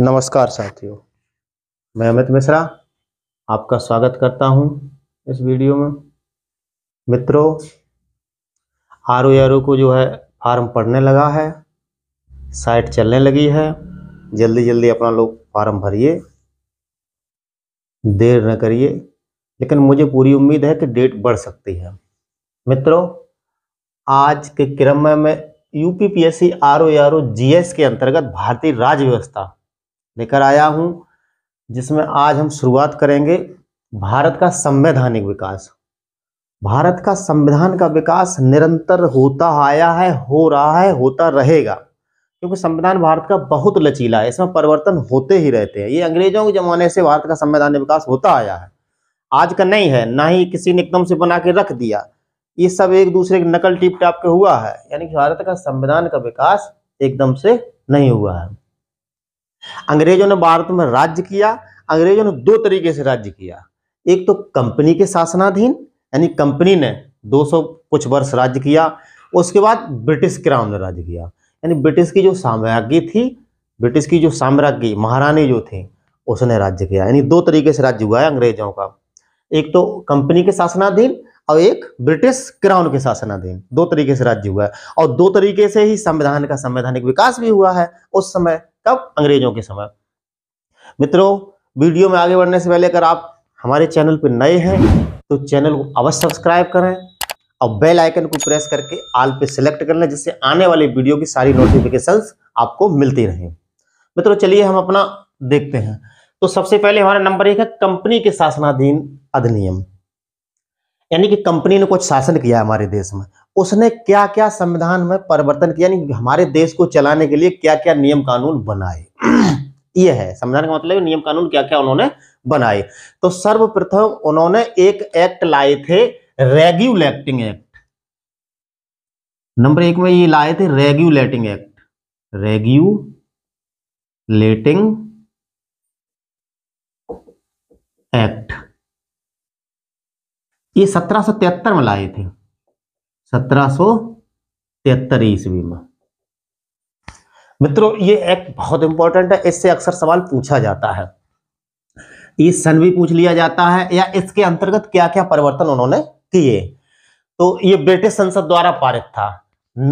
नमस्कार साथियों मैं अमित मिश्रा आपका स्वागत करता हूं इस वीडियो में मित्रों आर ओ को जो है फार्म पड़ने लगा है साइट चलने लगी है जल्दी जल्दी अपना लोग फार्म भरिए देर न करिए लेकिन मुझे पूरी उम्मीद है कि डेट बढ़ सकती है मित्रों आज के क्रम में मैं U P P S C R O R O G S के अंतर्गत भारतीय राज्य व्यवस्था लेकर आया हूं जिसमें आज हम शुरुआत करेंगे भारत का संवैधानिक विकास भारत का संविधान का विकास निरंतर होता आया है हो रहा है होता रहेगा क्योंकि संविधान भारत का बहुत लचीला है इसमें परिवर्तन होते ही रहते हैं ये अंग्रेजों के जमाने से भारत का संवैधानिक विकास होता आया है आज का नहीं है ना ही किसी ने एकदम से बना के रख दिया ये सब एक दूसरे के नकल टिप टाप के हुआ है यानी कि भारत का संविधान का विकास एकदम से नहीं हुआ है अंग्रेजों ने भारत में राज्य किया अंग्रेजों ने दो तरीके से राज्य किया एक तो कंपनी के शासनाधीन यानी कंपनी ने 200 कुछ वर्ष राज्य किया उसके बाद ब्रिटिश क्राउन ने राज्य किया यानी ब्रिटिश की जो साम्राज्ञी थी ब्रिटिश की जो साम्राज्ञी महारानी जो थी उसने राज्य किया यानी दो तरीके से राज्य हुआ है अंग्रेजों का एक तो कंपनी के शासनाधीन और एक ब्रिटिश क्राउन के शासनाधीन दो तरीके से राज्य हुआ है और दो तरीके से ही संविधान का संवैधानिक विकास भी हुआ है उस समय कब अंग्रेजों के समय मित्रों वीडियो में आगे बढ़ने से पहले अगर आप हमारे चैनल पर नए हैं तो चैनल को अवश्य सब्सक्राइब करें और बेल आइकन को प्रेस करके आल पे सिलेक्ट कर लें जिससे आने वाले वीडियो की सारी नोटिफिकेशन आपको मिलती रहे मित्रों चलिए हम अपना देखते हैं तो सबसे पहले हमारा नंबर एक है कंपनी के शासनाधीन अधिनियम यानी कि कंपनी ने कुछ शासन किया हमारे देश में उसने क्या क्या संविधान में परिवर्तन किया यानी हमारे देश को चलाने के लिए क्या क्या नियम कानून बनाए ये है संविधान का मतलब नियम कानून क्या क्या उन्होंने बनाए तो सर्वप्रथम उन्होंने एक एक्ट लाए थे रेगुलेटिंग एक्ट नंबर एक में ये लाए थे रेगुलेटिंग एक्ट रेगुलेटिंग एक्ट ये सत्रह में लाए थे सत्रह सो ईस्वी में मित्रों ये एक्ट बहुत इंपॉर्टेंट है इससे अक्सर सवाल पूछा जाता है ये सन भी पूछ लिया जाता है या इसके अंतर्गत क्या क्या परिवर्तन उन्होंने किए तो ये ब्रिटिश संसद द्वारा पारित था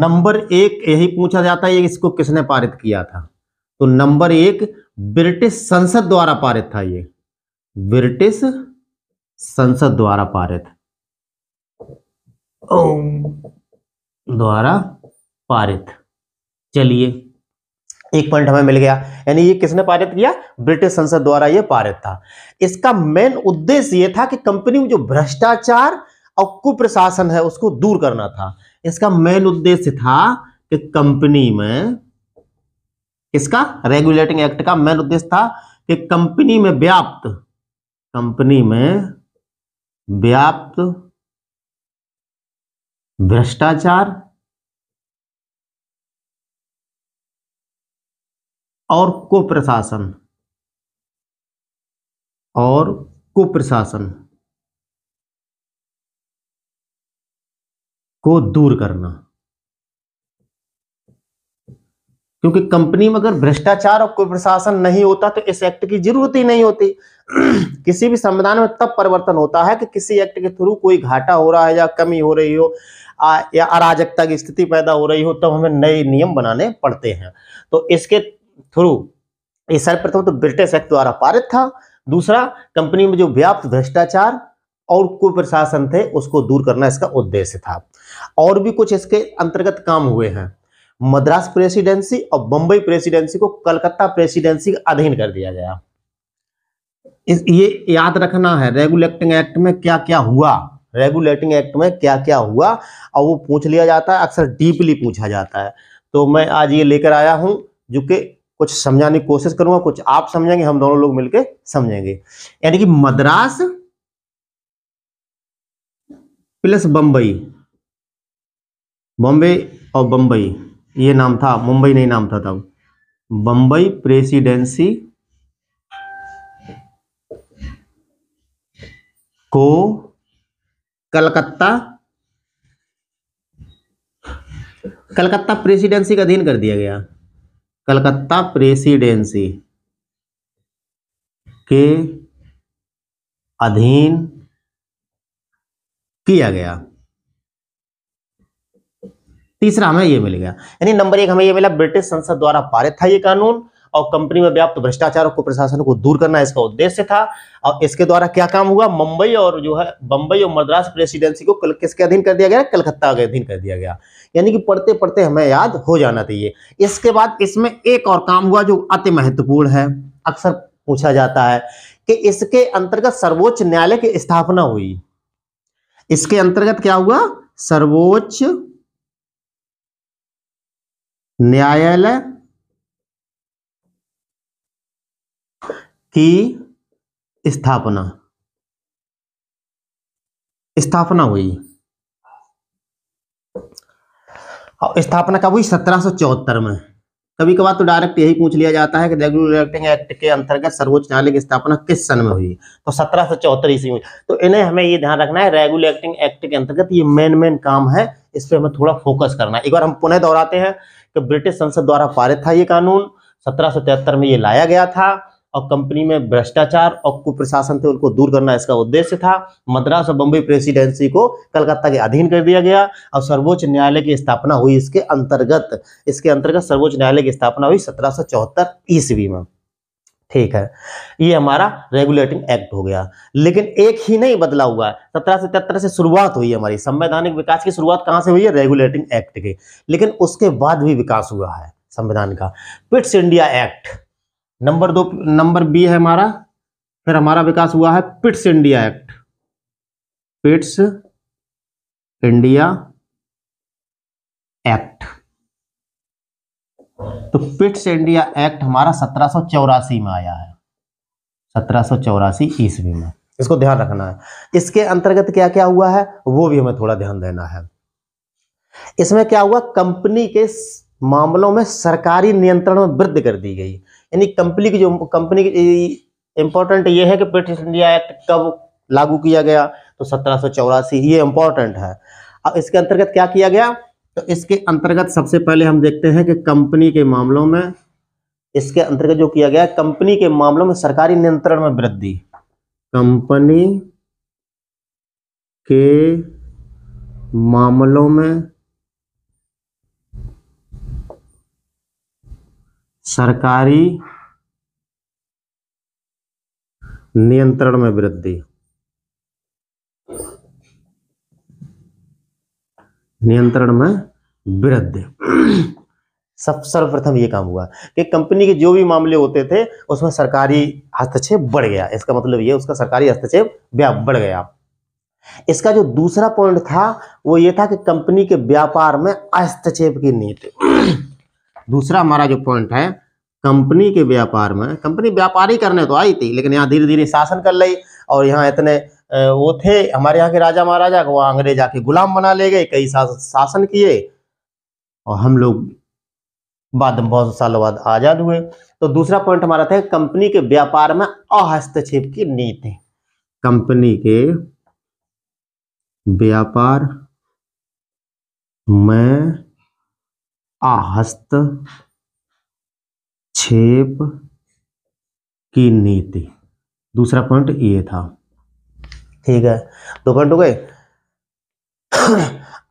नंबर एक यही पूछा जाता है इसको किसने पारित किया था तो नंबर एक ब्रिटिश संसद द्वारा पारित था ये ब्रिटिश संसद द्वारा पारित ओम द्वारा पारित चलिए एक पॉइंट हमें मिल गया यानी ये किसने पारित किया ब्रिटिश संसद द्वारा ये पारित था इसका मेन उद्देश्य ये था कि कंपनी में जो भ्रष्टाचार और कुप्रशासन है उसको दूर करना था इसका मेन उद्देश्य था कि कंपनी में इसका रेगुलेटिंग एक्ट का मेन उद्देश्य था कि कंपनी में व्याप्त कंपनी में व्याप्त भ्रष्टाचार और कुप्रशासन और कुप्रशासन को दूर करना क्योंकि कंपनी में अगर भ्रष्टाचार और कुप्रशासन नहीं होता तो इस एक्ट की जरूरत ही नहीं होती किसी भी संविधान में तब परिवर्तन होता है कि किसी एक्ट के थ्रू कोई घाटा हो रहा है या कमी हो रही हो या अराजकता की स्थिति पैदा हो रही हो तब तो हमें नए नियम बनाने पड़ते हैं तो इसके थ्रू ये सर्वप्रथम तो ब्रिटिश एक्ट द्वारा पारित था दूसरा कंपनी में जो व्याप्त भ्रष्टाचार और कुप्रशासन थे उसको दूर करना इसका उद्देश्य था और भी कुछ इसके अंतर्गत काम हुए हैं मद्रास प्रेसिडेंसी और बंबई प्रेसिडेंसी को कलकत्ता प्रेसिडेंसी का अधीन कर दिया गया इस ये याद रखना है रेगुलेटिंग एक्ट में क्या क्या हुआ रेगुलेटिंग एक्ट में क्या क्या हुआ और वो पूछ लिया जाता है अक्सर डीपली पूछा जाता है तो मैं आज ये लेकर आया हूँ जो कि कुछ समझाने की कोशिश करूंगा कुछ आप समझेंगे हम दोनों लोग मिलकर समझेंगे यानी कि मद्रास प्लस बम्बई बॉम्बे और बम्बई ये नाम था मुंबई नहीं नाम था तब बम्बई प्रेसिडेंसी को कलकत्ता कलकत्ता प्रेसिडेंसी का अधीन कर दिया गया कलकत्ता प्रेसिडेंसी के अधीन किया गया तीसरा हमें यह मिल गया यानी नंबर एक हमें यह मिला ब्रिटिश संसद द्वारा पारित था यह कानून और कंपनी में व्याप्त भ्रष्टाचार को प्रशासन को दूर करना इसका उद्देश्य था और इसके द्वारा क्या काम हुआ मुंबई और जो है बंबई और मद्रास प्रेसिडेंसी को किसके अधीन कर दिया गया कलकत्ता के अधीन कर दिया गया यानी कि पढ़ते पढ़ते हमें याद हो जाना चाहिए इसके बाद इसमें एक और काम हुआ जो अति महत्वपूर्ण है अक्सर पूछा जाता है कि इसके अंतर्गत सर्वोच्च न्यायालय की स्थापना हुई इसके अंतर्गत क्या हुआ सर्वोच्च न्यायालय की स्थापना स्थापना हुई और स्थापना कब हुई सत्रह में कभी कभार तो डायरेक्ट यही पूछ लिया जाता है कि रेगुलेटिंग एक्ट के अंतर्गत सर्वोच्च न्यायालय की स्थापना किस सन में हुई तो सत्रह सौ चौहत्तर ईस्वी में तो इन्हें हमें ये ध्यान रखना है रेगुलेटिंग एक्ट के अंतर्गत ये मेन मेन काम है इस पर हमें थोड़ा फोकस करना है एक बार हम पुनः दोहराते हैं कि ब्रिटिश संसद द्वारा पारित था ये कानून सत्रह में ये लाया गया था और कंपनी में भ्रष्टाचार और कुप्रशासन थे उनको दूर करना इसका उद्देश्य था मद्रास और बम्बई प्रेसिडेंसी को कलकत्ता के अधीन कर दिया गया और सर्वोच्च न्यायालय की स्थापना हुई इसके अंतर्गत इसके अंतर्गत सर्वोच्च न्यायालय की स्थापना हुई सत्रह ईस्वी में ठीक है ये हमारा रेगुलेटिंग एक्ट हो गया लेकिन एक ही नहीं बदला हुआ है सत्रह से तिहत्तर से शुरुआत हुई है हमारी संवैधानिक विकास की शुरुआत कहां से हुई है रेगुलेटिंग एक्ट की लेकिन उसके बाद भी विकास हुआ है संविधान का पिट्स इंडिया एक्ट नंबर दो नंबर बी है हमारा फिर हमारा विकास हुआ है Pitt's India act Pitt's India act तो पिट्स इंडिया एक्ट हमारा सत्रह में आया है सत्रह ईस्वी में इसको ध्यान रखना है इसके अंतर्गत क्या क्या हुआ है वो भी हमें थोड़ा ध्यान देना है इसमें क्या हुआ कंपनी के मामलों में सरकारी नियंत्रण में वृद्धि कर दी गई यानी कंपनी की जो कंपनी की ये है कि ब्रिटिश इंडिया एक्ट कब लागू किया गया तो सत्रह ये इंपॉर्टेंट है अब इसके अंतर्गत क्या किया गया तो इसके अंतर्गत सबसे पहले हम देखते हैं कि कंपनी के मामलों में इसके अंतर्गत जो किया गया कंपनी के मामलों में सरकारी नियंत्रण में वृद्धि कंपनी के मामलों में सरकारी नियंत्रण में वृद्धि नियंत्रण में वृद्धि सब सर्वप्रथम यह काम हुआ कि कंपनी के जो भी मामले होते थे उसमें सरकारी हस्तक्षेप बढ़ गया इसका मतलब यह उसका सरकारी हस्तक्षेप बढ़ गया इसका जो दूसरा पॉइंट था वो ये था कि कंपनी के व्यापार में हस्तक्षेप की नीति दूसरा हमारा जो पॉइंट है कंपनी के व्यापार में कंपनी व्यापारी करने तो आई थी लेकिन यहाँ धीरे धीरे शासन कर ली और यहाँ इतने वो थे हमारे यहाँ के राजा महाराजा वहाँ अंग्रेज आके गुलाम बना ले गए कई शासन किए और हम लोग बाद में बहुत सालों बाद आज़ाद हुए तो दूसरा पॉइंट हमारा था कंपनी के व्यापार में अहस्तक्षेप की नीति कंपनी के व्यापार में आहस्त छेप की नीति दूसरा पॉइंट ये था ठीक है दो पॉइंट हो गए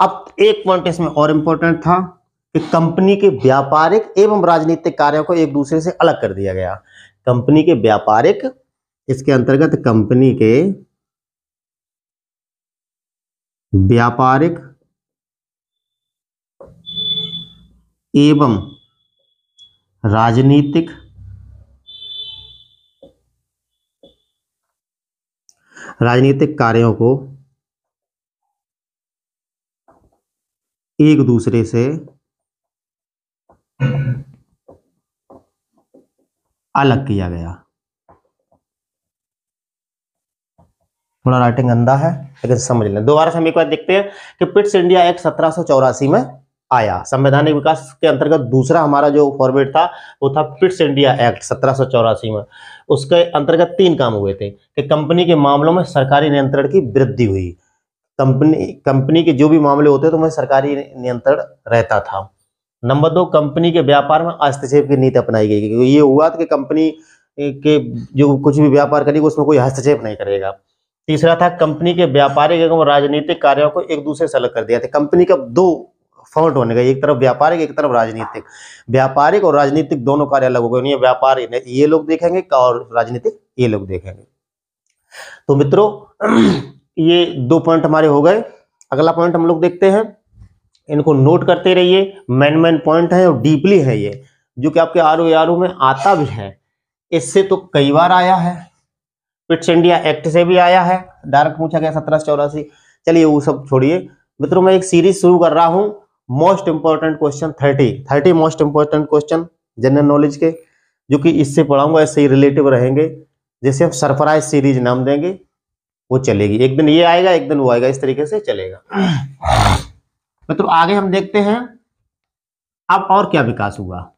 अब एक पॉइंट इसमें और इंपॉर्टेंट था कि कंपनी के व्यापारिक एवं राजनीतिक कार्यों को एक दूसरे से अलग कर दिया गया कंपनी के व्यापारिक इसके अंतर्गत कंपनी के व्यापारिक एवं राजनीतिक राजनीतिक कार्यों को एक दूसरे से अलग किया गया थोड़ा राइटिंग अंधा है लेकिन समझ लें दोबारा से हम एक बार देखते हैं कि पिट्स इंडिया एक्ट सत्रह में आया संवैधानिक विकास के अंतर्गत दूसरा हमारा जो फॉर्मेट था वो था फिट्स इंडिया एक्ट सत्रह में उसके अंतर्गत तीन काम हुए थे कि कंपनी के मामलों में सरकारी नियंत्रण की वृद्धि हुई कंपनी कंपनी के जो भी मामले होते थे तो उनमें सरकारी नियंत्रण रहता था नंबर दो कंपनी के व्यापार में हस्तक्षेप की नीति अपनाई गई क्योंकि ये हुआ था कि कंपनी के जो कुछ भी व्यापार करेगी उसमें कोई हस्तक्षेप नहीं करेगा तीसरा था कंपनी के व्यापारिक एवं राजनीतिक कार्यों को एक दूसरे से अलग कर दिया था कंपनी का दो फॉल्ट होने का एक तरफ व्यापारिक एक तरफ राजनीतिक व्यापारिक और राजनीतिक दोनों कार्य अलग हो गए व्यापार ये लोग देखेंगे और राजनीतिक ये लोग देखेंगे तो मित्रों ये दो पॉइंट हमारे हो गए अगला पॉइंट हम लोग देखते हैं इनको नोट करते रहिए मैन मैन पॉइंट है और डीपली है ये जो कि आपके आर ओ में आता भी है इससे तो कई बार आया है फिट्स इंडिया एक्ट से भी आया है डायरेक्ट पूछा गया सत्रह चौरासी चलिए वो सब छोड़िए मित्रों मैं एक सीरीज शुरू कर रहा हूं most important question thirty thirty most important question general knowledge के जो कि इससे पढ़ाऊंगा इससे ही रिलेटिव रहेंगे जैसे हम सरप्राइज सीरीज नाम देंगे वो चलेगी एक दिन ये आएगा एक दिन वो आएगा इस तरीके से चलेगा मतलब तो आगे हम देखते हैं अब और क्या विकास हुआ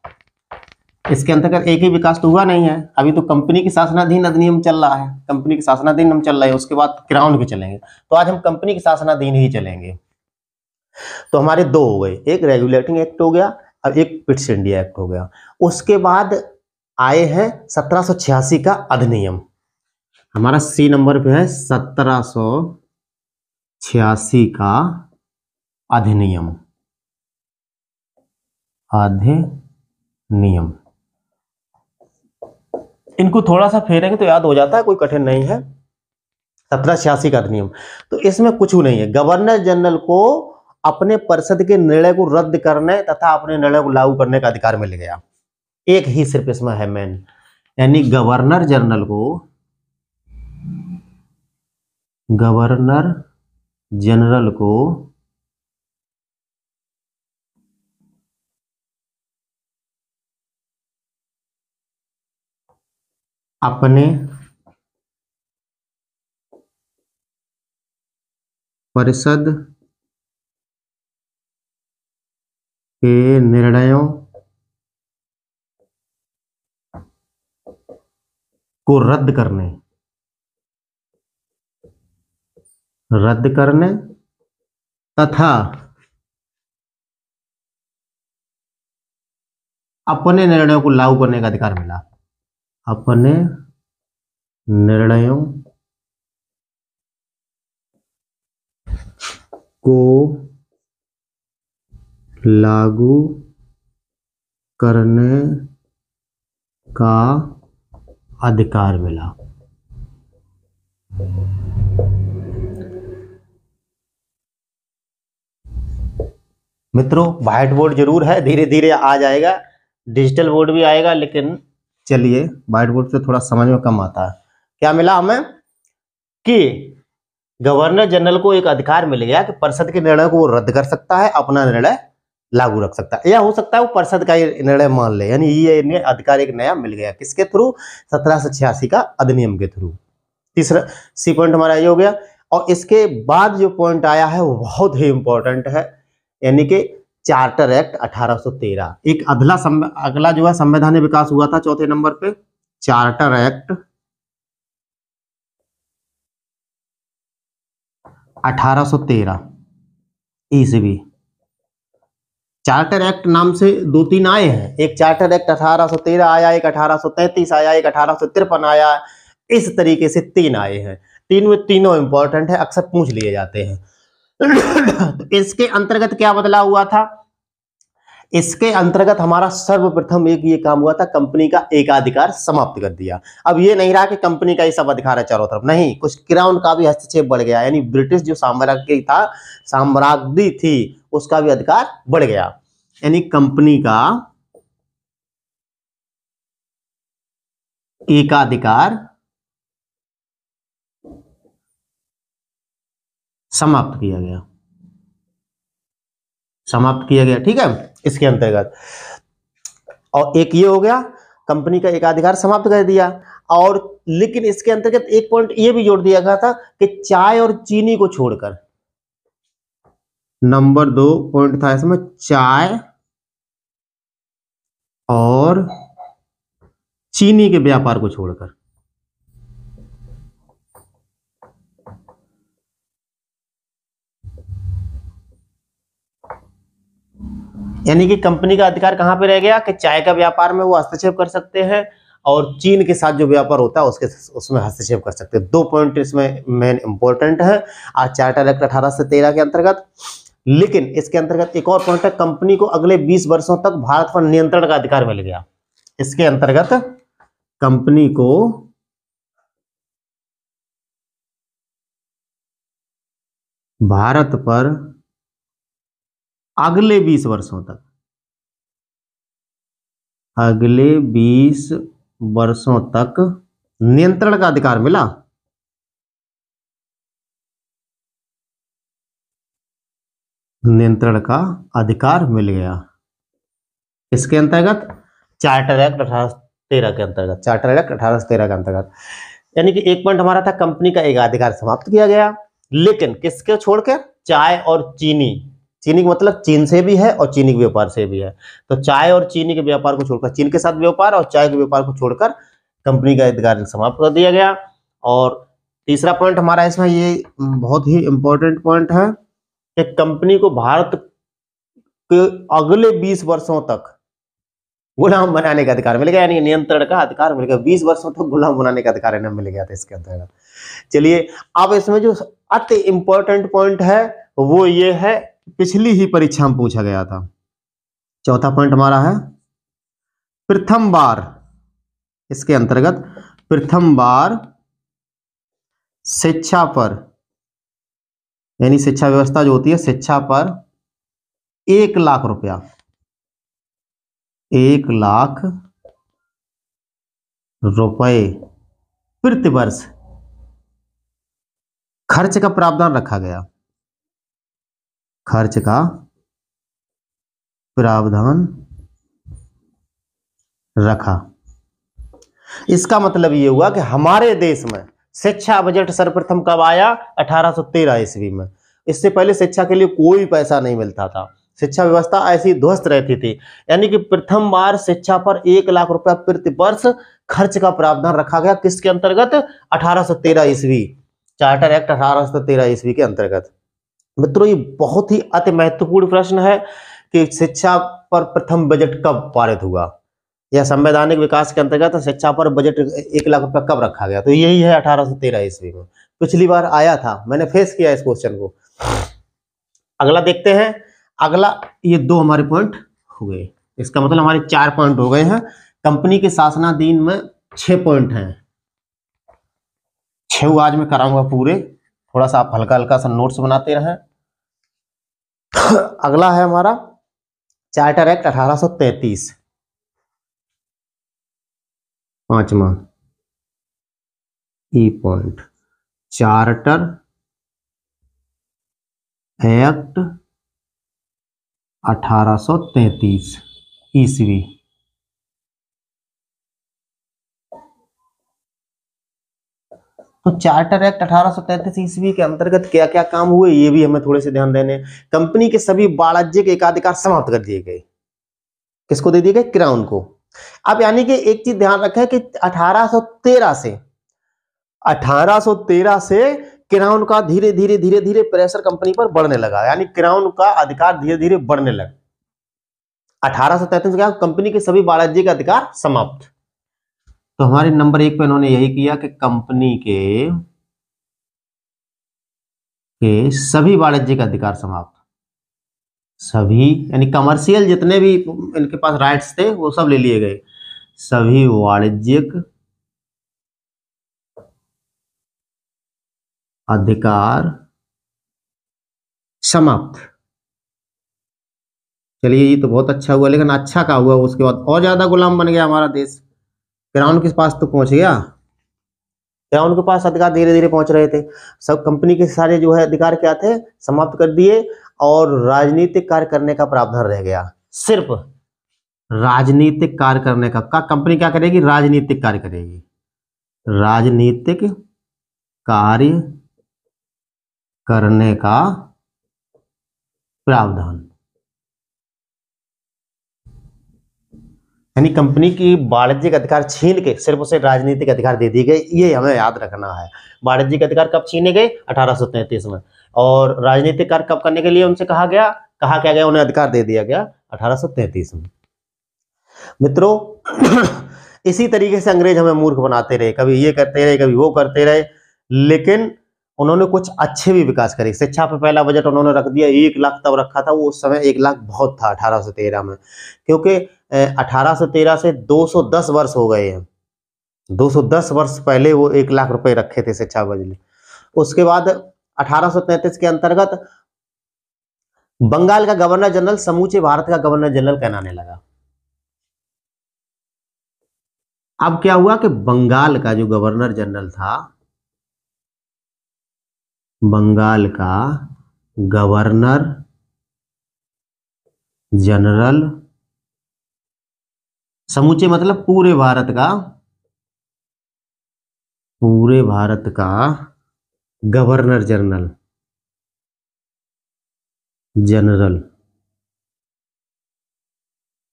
इसके अंतर्गत एक ही विकास तो हुआ नहीं है अभी तो कंपनी के शासनाधीन अधिनियम चल रहा है कंपनी के शासनाधीन हम चल रहे हैं उसके बाद क्राउन भी चलेंगे तो आज हम कंपनी के शासनाधीन ही चलेंगे तो हमारे दो हो गए एक रेगुलेटिंग एक्ट हो गया और एक पिट्स इंडिया एक्ट हो गया उसके बाद आए हैं सत्रह का अधिनियम हमारा सी नंबर पे है सत्रह का अधिनियम अधिनियम इनको थोड़ा सा फेरेंगे तो याद हो जाता है कोई कठिन नहीं है सत्रह छियासी का अधिनियम तो इसमें कुछ नहीं है गवर्नर जनरल को अपने परिषद के निर्णय को रद्द करने तथा अपने निर्णय को लागू करने का अधिकार मिल गया एक ही सिर्फ इसमें है मेन यानी गवर्नर जनरल को गवर्नर जनरल को अपने परिषद के निर्णयों को रद्द करने रद्द करने तथा अपने निर्णयों को लागू करने का अधिकार मिला अपने निर्णयों को लागू करने का अधिकार मिला मित्रों व्हाइट बोर्ड जरूर है धीरे धीरे आ जाएगा डिजिटल बोर्ड भी आएगा लेकिन चलिए व्हाइट बोर्ड से थोड़ा समझ में कम आता है क्या मिला हमें कि गवर्नर जनरल को एक अधिकार मिल गया कि परिषद के निर्णय को वो रद्द कर सकता है अपना निर्णय लागू रख सकता है या हो सकता है वो परिषद का ये निर्णय मान ले यानी ये इन्हें अधिकार एक नया मिल गया किसके थ्रू सत्रह का अधिनियम के थ्रू तीसरा सी पॉइंट हमारा ये हो गया और इसके बाद जो पॉइंट आया है वो बहुत ही इंपॉर्टेंट है यानी कि चार्टर एक्ट 1813 एक अगला अगला जो है संवैधानिक विकास हुआ था चौथे नंबर पे चार्टर एक्ट 1813 ईस्वी चार्टर एक्ट नाम से दो तीन आए हैं एक चार्टर एक्ट 1813 आया एक 1833 आया एक अठारह आया इस तरीके से तीन आए हैं तीन में तीनों इंपॉर्टेंट है अक्सर पूछ लिए जाते हैं तो इसके अंतर्गत क्या बदलाव हुआ था इसके अंतर्गत हमारा सर्वप्रथम एक ये काम हुआ था कंपनी का एकाधिकार समाप्त कर दिया अब ये नहीं रहा कि कंपनी का ये सब अधिकार है चारों तरफ नहीं कुछ क्राउन का भी हस्तक्षेप बढ़ गया यानी ब्रिटिश जो साम्राज्य था साम्राज्य थी उसका भी अधिकार बढ़ गया यानी कंपनी का एकाधिकार e समाप्त किया गया समाप्त किया गया ठीक है इसके अंतर्गत और एक ये हो गया कंपनी का एकाधिकार समाप्त कर दिया और लेकिन इसके अंतर्गत एक पॉइंट ये भी जोड़ दिया गया था कि चाय और चीनी को छोड़कर नंबर दो पॉइंट था इसमें चाय और चीनी के व्यापार को छोड़कर यानी कि कंपनी का अधिकार कहां पे रह गया कि चाय का व्यापार में वो हस्तक्षेप कर सकते हैं और चीन के साथ जो व्यापार होता है उसके उसमें हस्तक्षेप कर सकते हैं दो पॉइंट इसमें मेन इंपॉर्टेंट है आज चार्टर एक्ट अठारह से तेरह के अंतर्गत लेकिन इसके अंतर्गत एक और पॉइंट है कंपनी को अगले 20 वर्षों तक भारत पर नियंत्रण का अधिकार मिल गया इसके अंतर्गत कंपनी को भारत पर अगले 20 वर्षों तक अगले 20 वर्षों तक नियंत्रण का अधिकार मिला नियंत्रण का अधिकार मिल गया इसके अंतर्गत चार्टर एक्ट अठारह तेरह के अंतर्गत चार्टर एक्ट अठारह सौ तेरह के अंतर्गत यानी कि एक पॉइंट हमारा था कंपनी का एक अधिकार समाप्त किया गया लेकिन किसके छोड़कर चाय और चीनी चीनी का मतलब चीन से भी है और चीनी के व्यापार से भी है तो चाय और चीनी के व्यापार को छोड़कर चीन के साथ व्यापार और चाय के व्यापार को छोड़कर कंपनी का अधिकार समाप्त कर दिया गया और तीसरा पॉइंट हमारा इसमें ये बहुत ही इंपॉर्टेंट पॉइंट है एक कंपनी को भारत के अगले 20 वर्षों तक गुलाम बनाने का अधिकार मिल गया यानी नियंत्रण का अधिकार मिल गया बीस वर्षों तक गुलाम बनाने का अधिकार इन्हें मिल गया था इसके अंतर्गत चलिए अब इसमें जो अति इंपॉर्टेंट पॉइंट है वो ये है पिछली ही परीक्षा में पूछा गया था चौथा पॉइंट हमारा है प्रथम बार इसके अंतर्गत प्रथम बार शिक्षा पर यानी शिक्षा व्यवस्था जो होती है शिक्षा पर एक लाख रुपया एक लाख रुपए प्रतिवर्ष खर्च का प्रावधान रखा गया खर्च का प्रावधान रखा इसका मतलब ये हुआ कि हमारे देश में शिक्षा बजट सर्वप्रथम कब आया 1813 ईस्वी में इससे पहले शिक्षा के लिए कोई पैसा नहीं मिलता था शिक्षा व्यवस्था ऐसी ध्वस्त रहती थी यानी कि प्रथम बार शिक्षा पर एक लाख रुपया प्रति वर्ष खर्च का प्रावधान रखा गया किसके अंतर्गत 1813 ईस्वी चार्टर एक्ट 1813 ईस्वी के अंतर्गत मित्रों ये बहुत ही अति महत्वपूर्ण प्रश्न है कि शिक्षा पर प्रथम बजट कब पारित हुआ या संवैधानिक विकास के अंतर्गत शिक्षा पर बजट एक लाख रुपया कब रखा गया तो यही है अठारह सौ तेरह ईस्वी में पिछली बार आया था मैंने फेस किया इस क्वेश्चन को अगला देखते हैं अगला ये दो हमारे पॉइंट गए इसका मतलब हमारे चार पॉइंट हो गए हैं कंपनी के शासनाधीन में छह पॉइंट हैं छह आज मैं कराऊंगा पूरे थोड़ा सा आप हल्का हल्का सा नोट्स बनाते रहे अगला है हमारा चार्टर एक्ट तैतीस पांचवा ई पॉइंट चार्टर एक्ट 1833 ईस्वी तो चार्टर एक्ट तैतीस ईस्वी के अंतर्गत क्या क्या काम हुए ये भी हमें थोड़े से ध्यान देने कंपनी के सभी वाणिज्यिक एकाधिकार समाप्त कर दिए गए किसको दे दिए गए क्राउन को अब यानी कि एक चीज ध्यान रखें कि 1813 से 1813 से क्राउन का धीरे धीरे धीरे धीरे प्रेशर कंपनी पर बढ़ने लगा यानी क्राउन का अधिकार धीरे धीरे बढ़ने लगा अठारह सौ तैतीस कंपनी के सभी वाणिज्य का अधिकार समाप्त तो हमारे नंबर एक पे इन्होंने यही किया कि कंपनी के के सभी का अधिकार समाप्त सभी यानी कमर्शियल जितने भी इनके पास राइट्स थे वो सब ले लिए गए सभी वाणिज्यिक अधिकार समाप्त चलिए ये तो बहुत अच्छा हुआ लेकिन अच्छा का हुआ उसके बाद और ज्यादा गुलाम बन गया हमारा देश क्राउन के पास तो पहुंच गया क्राउन के पास अधिकार धीरे धीरे पहुंच रहे थे सब कंपनी के सारे जो है अधिकार क्या थे समाप्त कर दिए और राजनीतिक कार्य करने का प्रावधान रह गया सिर्फ राजनीतिक कार्य करने का, का कंपनी क्या करेगी राजनीतिक कार्य करेगी राजनीतिक कार्य करने का प्रावधान यानी कंपनी की वाणिज्यिक अधिकार छीन के सिर्फ उसे राजनीतिक अधिकार दे दिए गए ये हमें याद रखना है वाणिज्यिक अधिकार कब छीने गए अठारह में और राजनीतिक कार्य कब करने के लिए उनसे कहा गया कहा क्या गया उन्हें अधिकार दे दिया गया अठारह में मित्रों इसी तरीके से अंग्रेज हमें मूर्ख बनाते रहे कभी ये करते रहे कभी वो करते रहे लेकिन उन्होंने कुछ अच्छे भी विकास करे शिक्षा पर पहला बजट उन्होंने रख दिया एक लाख तब रखा था वो उस समय एक लाख बहुत था अठारह में क्योंकि 1813 से 210 वर्ष हो गए हैं 210 वर्ष पहले वो एक लाख रुपए रखे थे शिक्षा बजली उसके बाद अठारह के अंतर्गत बंगाल का गवर्नर जनरल समूचे भारत का गवर्नर जनरल कहनाने लगा अब क्या हुआ कि बंगाल का जो गवर्नर जनरल था बंगाल का गवर्नर जनरल समूचे मतलब पूरे भारत का पूरे भारत का गवर्नर जनरल जनरल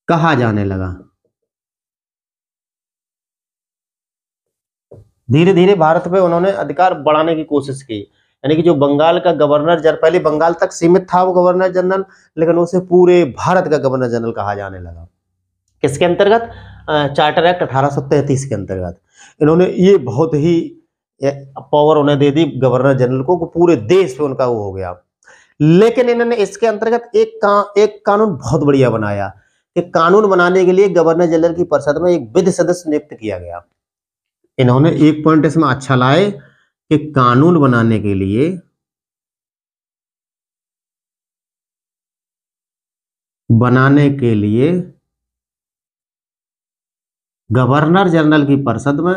कहा जाने लगा धीरे धीरे भारत पे उन्होंने अधिकार बढ़ाने की कोशिश की यानी कि जो बंगाल का गवर्नर जनरल पहले बंगाल तक सीमित था वो गवर्नर जनरल लेकिन उसे पूरे भारत का गवर्नर जनरल कहा जाने लगा किसके अंतर्गत चार्टर एक्ट अठारह के अंतर्गत इन्होंने ये बहुत ही पावर उन्हें दे दी गवर्नर जनरल को पूरे देश में उनका वो हो गया लेकिन इन्होंने इसके अंतर्गत एक का एक कानून बहुत बढ़िया बनाया कि कानून बनाने के लिए गवर्नर जनरल की परिषद में एक विधि सदस्य नियुक्त किया गया इन्होंने एक पॉइंट इसमें अच्छा लाए कि कानून बनाने के लिए बनाने के लिए गवर्नर जनरल की परिषद में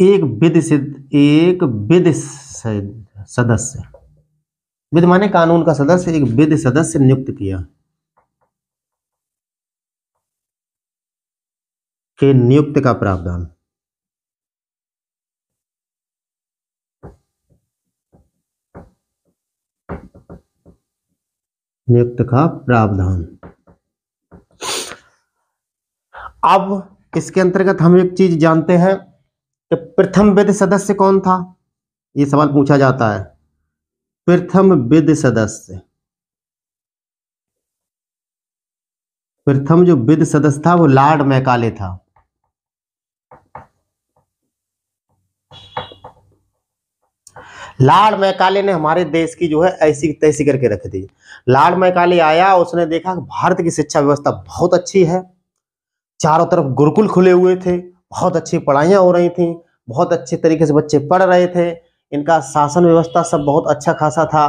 एक विधि सिद्ध एक विधि सदस्य विधि माने कानून का सदस्य एक विधि सदस्य नियुक्त किया के नियुक्त का प्रावधान नियुक्त का प्रावधान अब इसके अंतर्गत हम एक चीज जानते हैं कि प्रथम विद सदस्य कौन था ये सवाल पूछा जाता है प्रथम विद सदस्य प्रथम जो विद सदस्य था वो लॉर्ड मैकाले था लाल मैकाले ने हमारे देश की जो है ऐसी तैसी करके रख दी लाल मैकाले आया उसने देखा भारत की शिक्षा व्यवस्था बहुत अच्छी है चारों तरफ गुरुकुल खुले हुए थे बहुत अच्छी पढ़ाइयाँ हो रही थी बहुत अच्छे तरीके से बच्चे पढ़ रहे थे इनका शासन व्यवस्था सब बहुत अच्छा खासा था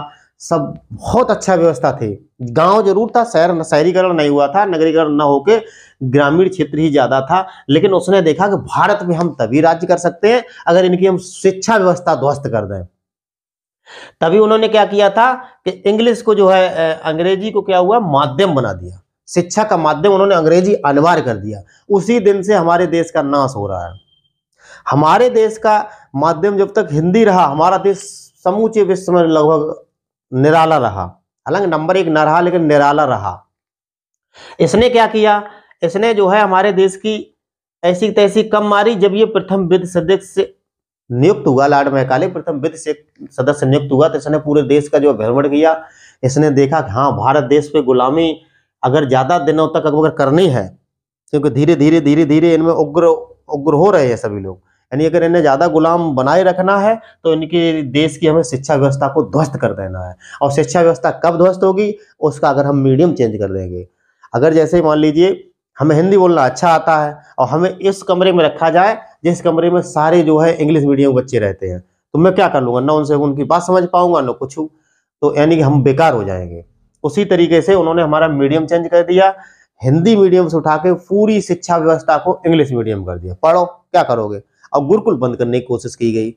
सब बहुत अच्छा व्यवस्था थी गांव जरूर था शहर शहरीकरण नहीं हुआ था नगरीकरण न होकर ग्रामीण क्षेत्र ही ज़्यादा था लेकिन उसने देखा कि भारत में हम तभी राज्य कर सकते हैं अगर इनकी हम शिक्षा व्यवस्था ध्वस्त कर दें तभी उन्होंने क्या किया था कि इंग्लिश को जो है अंग्रेजी को क्या हुआ माध्यम बना दिया शिक्षा का माध्यम उन्होंने अंग्रेजी अनिवार्य कर दिया उसी दिन से हमारे देश का नाश हो रहा है हमारे देश का माध्यम जब तक हिंदी रहा हमारा देश समूचे विश्व में लगभग निराला रहा हालांकि नंबर एक न रहा लेकिन निराला रहा इसने क्या किया इसने जो है हमारे देश की ऐसी तैसी कम मारी जब ये प्रथम विद सदस्य नियुक्त हुआ लॉर्ड मैकाले प्रथम विद से सदस्य नियुक्त हुआ तो इसने पूरे देश का जो भ्रमण किया इसने देखा कि हाँ भारत देश पे गुलामी अगर ज़्यादा दिनों तक अगर करनी है क्योंकि धीरे धीरे धीरे धीरे इनमें उग्र उग्र हो रहे हैं सभी लोग यानी अगर इन्हें ज़्यादा गुलाम बनाए रखना है तो इनके देश की हमें शिक्षा व्यवस्था को ध्वस्त कर देना है और शिक्षा व्यवस्था कब ध्वस्त होगी उसका अगर हम मीडियम चेंज कर देंगे अगर जैसे मान लीजिए हमें हिंदी बोलना अच्छा आता है और हमें इस कमरे में रखा जाए जिस कमरे में सारे जो है इंग्लिश मीडियम बच्चे रहते हैं तो मैं क्या कर लूंगा ना उनसे उनकी बात समझ पाऊंगा ना कुछ तो यानी कि हम बेकार हो जाएंगे उसी तरीके से उन्होंने हमारा मीडियम चेंज कर दिया हिंदी मीडियम से उठा के पूरी शिक्षा व्यवस्था को इंग्लिश मीडियम कर दिया पढ़ो क्या करोगे और गुरुकुल बंद करने की कोशिश की गई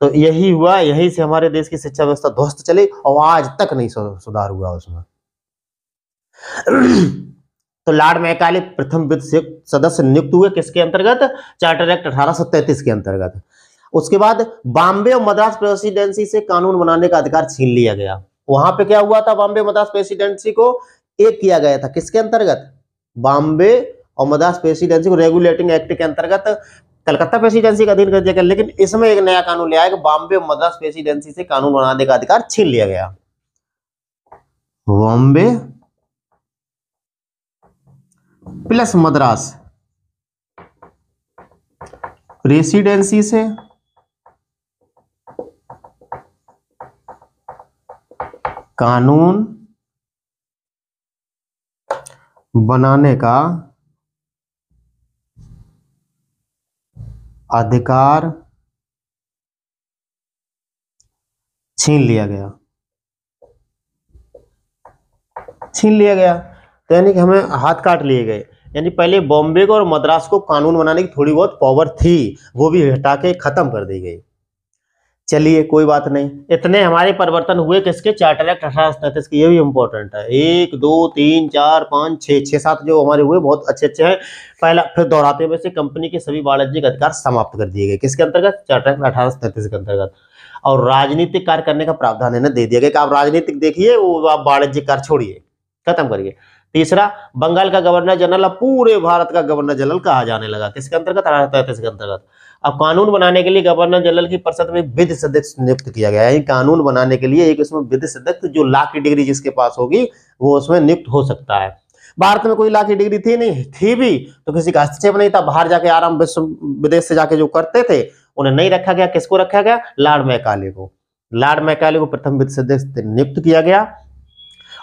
तो यही हुआ यही से हमारे देश की शिक्षा व्यवस्था ध्वस्त चली और आज तक नहीं सुधार हुआ उसमें तो लॉर्ड मैकाले प्रथम वित्त सदस्य नियुक्त हुए किसके अंतर्गत चार्टर एक्ट अठारह के अंतर्गत उसके बाद बॉम्बे और मद्रास प्रेसिडेंसी से कानून बनाने का अधिकार छीन लिया गया वहां पे क्या हुआ था बॉम्बे मद्रास प्रेसिडेंसी को एक किया गया था किसके अंतर्गत बॉम्बे और मद्रास प्रेसिडेंसी को रेगुलेटिंग एक्ट के अंतर्गत कलकत्ता प्रेसिडेंसी का अधीन कर दिया गया लेकिन इसमें एक नया कानून लिया गया बॉम्बे और मद्रास प्रेसिडेंसी से कानून बनाने का अधिकार छीन लिया गया बॉम्बे प्लस मद्रास रेसिडेंसी से कानून बनाने का अधिकार छीन लिया गया छीन लिया गया तो यानी कि हमें हाथ काट लिए गए यानी पहले बॉम्बे को और मद्रास को कानून बनाने की थोड़ी बहुत पावर थी वो भी हटा के ख़त्म कर दी गई चलिए कोई बात नहीं इतने हमारे परिवर्तन हुए किसके चार्टर एक्ट अठारह तैतीस के ये भी इम्पोर्टेंट है एक दो तीन चार पाँच छः छः सात जो हमारे हुए बहुत अच्छे अच्छे हैं पहला फिर दोहराते हुए से कंपनी के सभी वाणिज्यिक अधिकार समाप्त कर दिए गए किसके अंतर्गत चार्टर एक्ट अठारह सौ तैतीस के अंतर्गत और राजनीतिक कार्य करने का प्रावधान है ना दे दिया गया कि आप राजनीतिक देखिए वो आप वाणिज्यिक कार्य छोड़िए खत्म करिए तीसरा बंगाल का गवर्नर जनरल अब पूरे भारत का गवर्नर जनरल कहा जाने लगा किसके अंतर्गत अठारह के अंतर्गत अब कानून बनाने के लिए गवर्नर जनरल की परिषद में विधि सदस्य नियुक्त किया गया यानी कानून बनाने के लिए एक उसमें विधि सदस्य जो लाख की डिग्री जिसके पास होगी वो उसमें नियुक्त हो सकता है भारत में कोई लाख की डिग्री थी नहीं थी भी तो किसी का हस्तक्षेप नहीं था बाहर जाके आराम विश्व विदेश से जाके जो करते थे उन्हें नहीं रखा गया किसको रखा गया लाड मैकाले को लाड मैकाले को प्रथम विधि सदस्य नियुक्त किया गया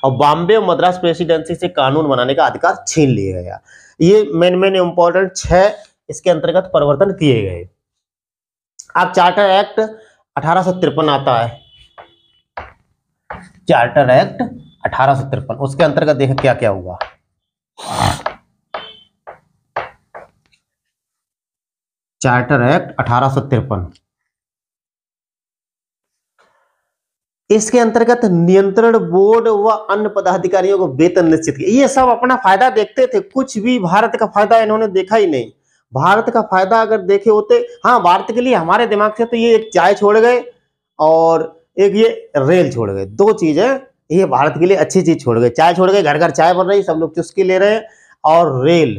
और बॉम्बे और मद्रास प्रेसिडेंसी से कानून बनाने का अधिकार छीन लिया गया ये मेन मेन इंपॉर्टेंट छह इसके अंतर्गत परिवर्तन किए गए अब चार्टर एक्ट अठारह आता है चार्टर एक्ट अठारह उसके अंतर्गत देखें क्या क्या हुआ चार्टर एक्ट अठारह इसके अंतर्गत नियंत्रण बोर्ड व अन्य पदाधिकारियों को वेतन निश्चित किया ये सब अपना फायदा देखते थे कुछ भी भारत का फायदा इन्होंने देखा ही नहीं भारत का फायदा अगर देखे होते हाँ भारत के लिए हमारे दिमाग से तो ये एक चाय छोड़ गए और एक ये रेल छोड़ गए दो चीजें ये भारत के लिए अच्छी चीज छोड़ गए चाय छोड़ गए घर घर चाय बन रही सब लोग चुस्की ले रहे हैं और रेल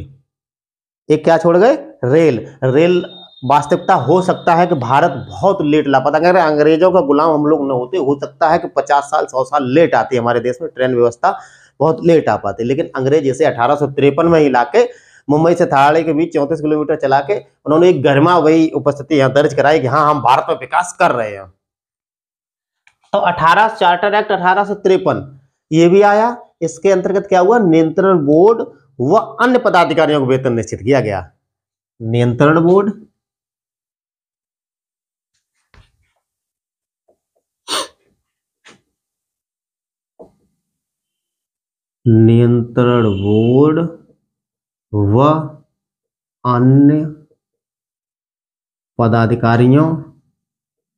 एक क्या छोड़ गए रेल रेल वास्तविकता हो सकता है कि भारत बहुत लेट ला पाता अगर अंग्रेजों का गुलाम हम लोग न होते हो सकता है कि 50 साल 100 साल लेट आती हमारे देश में ट्रेन व्यवस्था बहुत लेट आ पाती लेकिन अंग्रेज इसे अठारह में ही ला मुंबई से थाड़े के बीच चौंतीस किलोमीटर चला के उन्होंने एक गर्मा वही उपस्थिति यहाँ दर्ज कराई कि हाँ हम भारत में विकास कर रहे हैं तो 18 चार्टर एक्ट अठारह ये भी आया इसके अंतर्गत क्या हुआ नियंत्रण बोर्ड व अन्य पदाधिकारियों को वेतन निश्चित किया गया नियंत्रण बोर्ड नियंत्रण बोर्ड व अन्य पदाधिकारियों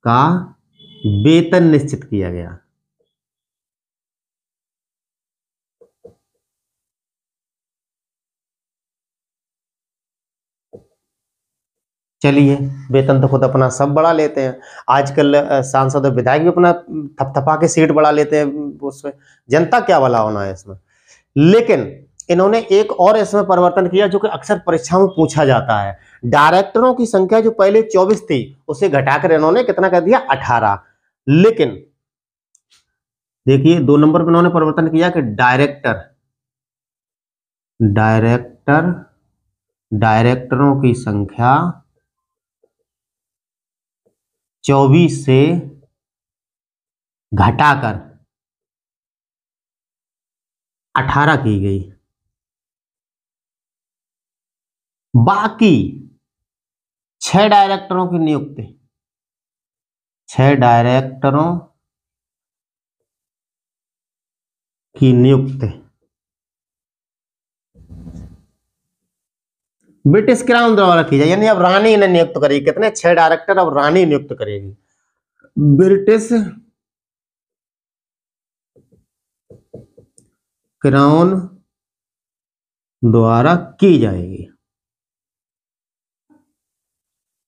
का वेतन निश्चित किया गया चलिए वेतन तो खुद अपना सब बढ़ा लेते हैं आजकल सांसद और विधायक भी अपना थपथपा के सीट बढ़ा लेते हैं उसमें जनता क्या भला होना है इसमें लेकिन इन्होंने एक और इसमें परिवर्तन किया जो कि अक्सर परीक्षाओं में पूछा जाता है डायरेक्टरों की संख्या जो पहले 24 थी उसे घटाकर इन्होंने कितना कर दिया 18 लेकिन देखिए दो नंबर पर इन्होंने परिवर्तन किया कि डायरेक्टर डायरेक्टर डायरेक्टरों की संख्या 24 से घटाकर अठारह की गई बाकी छह डायरेक्टरों की नियुक्ति छह डायरेक्टरों की नियुक्ति ब्रिटिश क्राउन द्वारा की जाए यानी अब रानी ने नियुक्त करेगी कितने छह डायरेक्टर अब रानी नियुक्त करेगी ब्रिटिश क्राउन द्वारा की जाएगी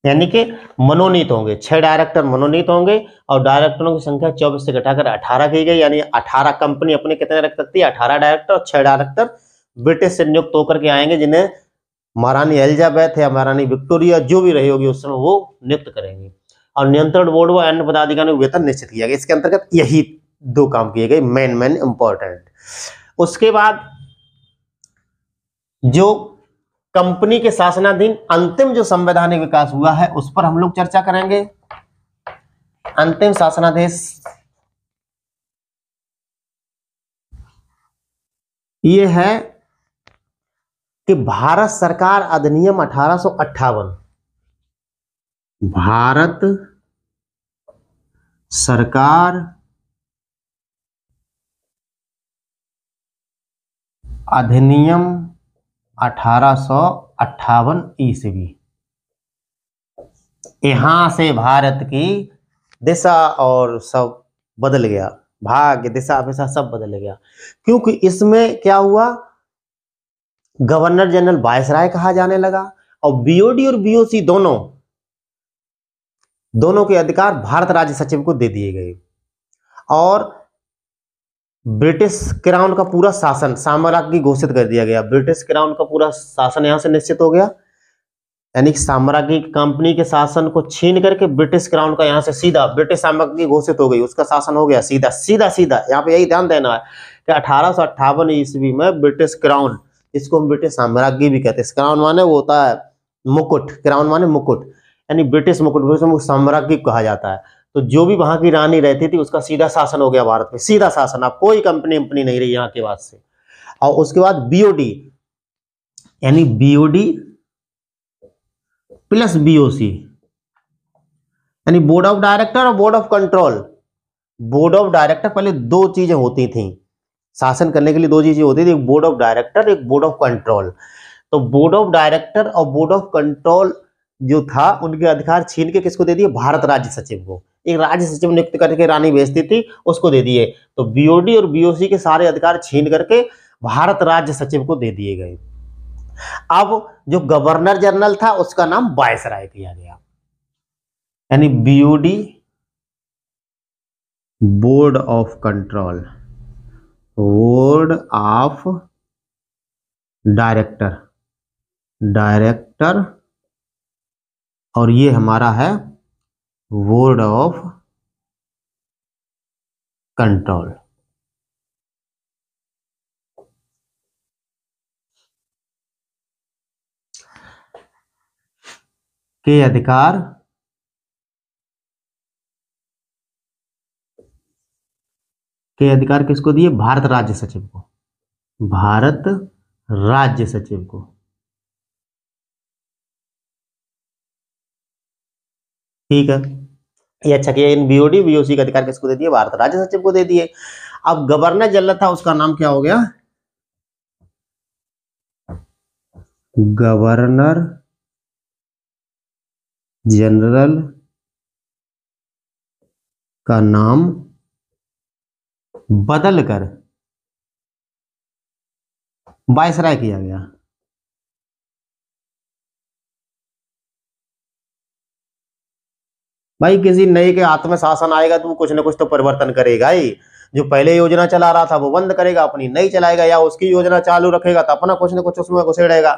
यानी कि मनोनीत होंगे छह डायरेक्टर मनोनीत होंगे और डायरेक्टरों की संख्या चौबीस से घटाकर अठारह की गई यानी अठारह कंपनी अपने कितने रख सकती है अठारह डायरेक्टर और छह डायरेक्टर ब्रिटिश से नियुक्त होकर के आएंगे जिन्हें महारानी एलिजाबेथ या महारानी विक्टोरिया जो भी रही होगी उस समय वो नियुक्त करेंगे और नियंत्रण बोर्ड व अन्य पदाधिकारियों को वेतन निश्चित किया गया इसके अंतर्गत यही दो काम किए गए मेन मेन इंपॉर्टेंट उसके बाद जो कंपनी के शासनाधीन अंतिम जो संवैधानिक विकास हुआ है उस पर हम लोग चर्चा करेंगे अंतिम शासनादेश ये है कि भारत सरकार अधिनियम अठारह भारत सरकार अधिनियम अठारह ईस्वी यहां से भारत की दिशा और सब बदल गया भाग्य दिशा विशा सब बदल गया क्योंकि इसमें क्या हुआ गवर्नर जनरल वायसराय कहा जाने लगा और बीओडी और बीओसी दोनों दोनों के अधिकार भारत राज्य सचिव को दे दिए गए और ब्रिटिश क्राउन का पूरा शासन साम्राज्ञी घोषित कर दिया गया ब्रिटिश क्राउन का पूरा शासन यहां से निश्चित हो गया यानी साम्राज्य कंपनी के शासन को छीन करके ब्रिटिश क्राउन का यहां से सीधा ब्रिटिश साम्राज्ञी घोषित हो गई उसका शासन हो गया सीधा सीधा सीधा यहाँ पे यही ध्यान देना है कि अठारह ईस्वी में ब्रिटिश क्राउन इसको हम ब्रिटिश साम्राज्ञी भी कहते हैं क्राउन माने वो होता है मुकुट क्राउन माने मुकुट यानी ब्रिटिश मुकुट साम्राज्य कहा जाता है तो जो भी वहां की रानी रहती थी उसका सीधा शासन हो गया भारत में सीधा शासन आप कोई कंपनी नहीं रही यहां के बाद से और उसके बाद बीओडी यानी बीओडी प्लस बीओसी यानी बोर्ड ऑफ डायरेक्टर और board of control board of director पहले दो चीजें होती थी शासन करने के लिए दो चीजें होती थी एक बोर्ड ऑफ डायरेक्टर एक बोर्ड ऑफ कंट्रोल तो बोर्ड ऑफ डायरेक्टर और बोर्ड ऑफ कंट्रोल जो था उनके अधिकार छीन के किसको दे दिए भारत राज्य सचिव को एक राज्य सचिव नियुक्त करके रानी भेजती थी उसको दे दिए तो बीओडी और बीओसी के सारे अधिकार छीन करके भारत राज्य सचिव को दे दिए गए अब जो गवर्नर जनरल था उसका नाम वायसराय किया गया यानी BOD board of control board of director director और ये हमारा है बोर्ड ऑफ कंट्रोल के अधिकार के अधिकार किसको दिए भारत राज्य सचिव को भारत राज्य सचिव को ठीक है ये अच्छा किया इन बीओडी बीओसी का अधिकार किसको दे दिए भारत राज्य सचिव को दे दिए अब गवर्नर जनरल था उसका नाम क्या हो गया गवर्नर जनरल का नाम बदलकर वायसराय किया गया भाई किसी नए के हाथ में शासन आएगा तो वो कुछ ना कुछ तो परिवर्तन करेगा ही जो पहले योजना चला रहा था वो बंद करेगा अपनी नई चलाएगा या उसकी योजना चालू रखेगा तो अपना कुछ ना कुछ उसमें घुसेड़ेगा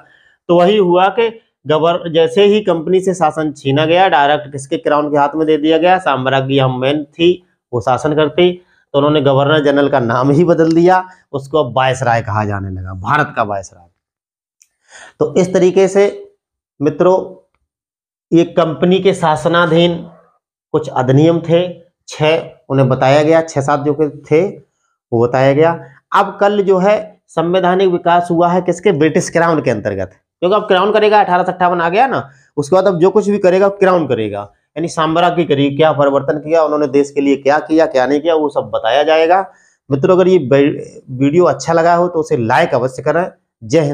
तो वही हुआ कि गवर जैसे ही कंपनी से शासन छीना गया डायरेक्ट किसके क्राउन के हाथ में दे दिया गया साम्राज्ञी अम्बेन थी वो शासन करती तो उन्होंने गवर्नर जनरल का नाम ही बदल दिया उसको अब राय कहा जाने लगा भारत का वायसराय तो इस तरीके से मित्रों ये कंपनी के शासनाधीन कुछ अधिनियम थे छः उन्हें बताया गया छह सात जो के थे वो बताया गया अब कल जो है संवैधानिक विकास हुआ है किसके ब्रिटिश क्राउन के अंतर्गत क्योंकि अब क्राउन करेगा अठारह आ गया ना उसके बाद अब जो कुछ भी करेगा क्राउन करेगा यानी साम्राज्य के क्या परिवर्तन किया उन्होंने देश के लिए क्या किया क्या नहीं किया वो सब बताया जाएगा मित्रों अगर ये वीडियो अच्छा लगा हो तो उसे लाइक अवश्य करें जय हिंद